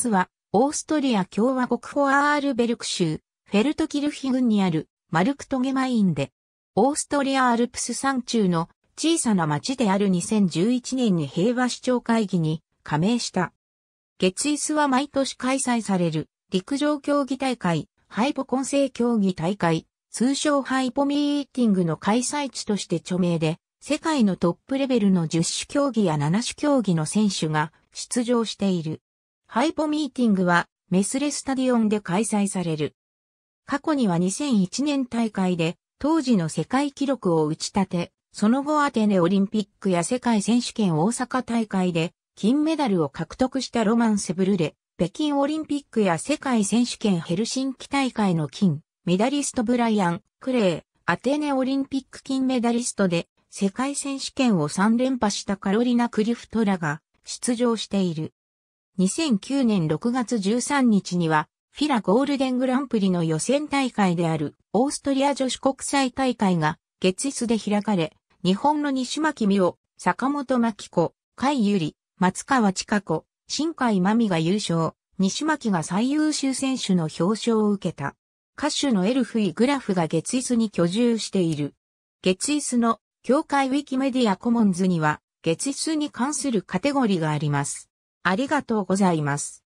ツは、オーストリア共和国ホアールベルク州、フェルトキルヒ郡にあるマルクトゲマインで、オーストリアアルプス山中の小さな町である2011年に平和市長会議に加盟した。月イスは毎年開催される陸上競技大会、ハイポ混成競技大会、通称ハイポミーティングの開催地として著名で、世界のトップレベルの10種競技や7種競技の選手が出場している。ハイポミーティングはメスレスタディオンで開催される。過去には2001年大会で当時の世界記録を打ち立て、その後アテネオリンピックや世界選手権大阪大会で金メダルを獲得したロマン・セブルレ、北京オリンピックや世界選手権ヘルシンキ大会の金、メダリストブライアン・クレイ、アテネオリンピック金メダリストで世界選手権を3連覇したカロリナ・クリフトラが出場している。2009年6月13日には、フィラゴールデングランプリの予選大会であるオーストリア女子国際大会が月日で開かれ、日本の西巻美を坂本真紀子、海由里、松川千佳子、新海真美が優勝、西巻が最優秀選手の表彰を受けた。歌手のエルフイグラフが月日に居住している。月日の協会ウィキメディアコモンズには月日に関するカテゴリーがあります。ありがとうございます。